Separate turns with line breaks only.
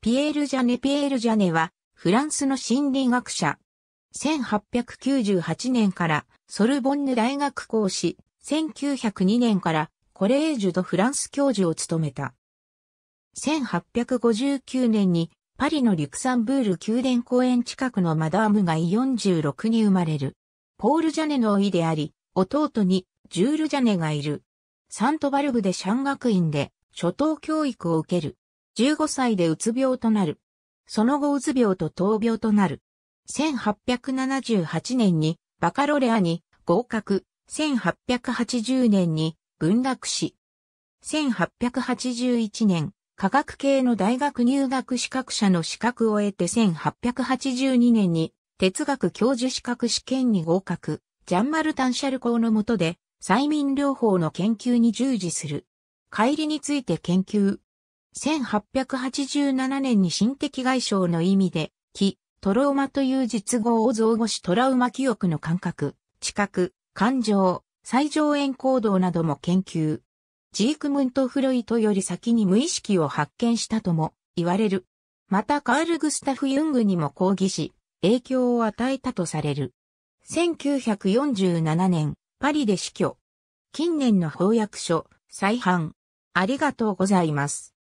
ピエール・ジャネ・ピエー
ル・ジャネは、フランスの心理学者。1898年から、ソルボンヌ大学講師、1902年から、コレージュ・ド・フランス教授を務めた。1859年に、パリのリュクサンブール宮殿公園近くのマダーム街46に生まれる。ポール・ジャネのいであり、弟に、ジュール・ジャネがいる。サントバルブで山学院で、初等教育を受ける。15歳でうつ病となる。その後うつ病と闘病となる。1878年にバカロレアに合格、1880年に文学士。1881年、科学系の大学入学資格者の資格を得て1882年に哲学教授資格試験に合格、ジャンマルタンシャル校の下で催眠療法の研究に従事する。帰りについて研究、1887年に心的外傷の意味で、気、トローマという実語を造語しトラウマ記憶の感覚、知覚、感情、最上縁行動なども研究。ジークムント・フロイトより先に無意識を発見したとも言われる。またカール・グスタフ・ユングにも抗議し、影響を与えたとされる。1947年、パリで死去。近年の翻訳書、再販。
ありがとうございます。